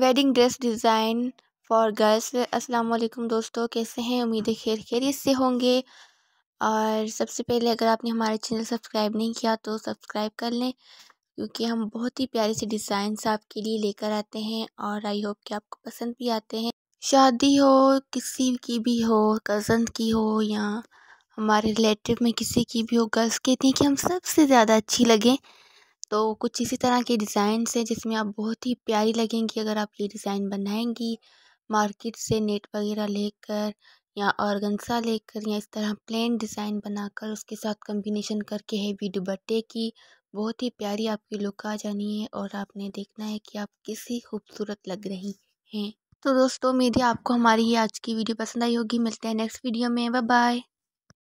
wedding dress design for girls अस्सलाम वालेकुम दोस्तों कैसे हैं उम्मीद है खैर खैरियत से होंगे और सबसे पहले अगर आपने हमारे चैनल सब्सक्राइब नहीं किया तो सब्सक्राइब कर लें क्योंकि हम बहुत ही प्यारे से डिज़ाइन आपके लिए लेकर आते हैं और आई होप कि आपको पसंद भी आते हैं शादी हो किसी की भी हो कज़न की हो या हमारे रिलेटिव में किसी की भी हो गर्ल्स कहती हैं कि हम सबसे ज़्यादा अच्छी लगें तो कुछ इसी तरह के डिज़ाइंस हैं जिसमें आप बहुत ही प्यारी लगेंगी अगर आप ये डिज़ाइन बनाएंगी मार्केट से नेट वगैरह लेकर या औरगनसा लेकर या इस तरह प्लेन डिज़ाइन बनाकर उसके साथ कम्बिनेशन करके हैवी दुपट्टे की बहुत ही प्यारी आपकी लुक आ जानी है और आपने देखना है कि आप किसी खूबसूरत लग रही हैं तो दोस्तों मेरी आपको हमारी ये आज की वीडियो पसंद आई होगी मिलते हैं नेक्स्ट वीडियो में बाय बाय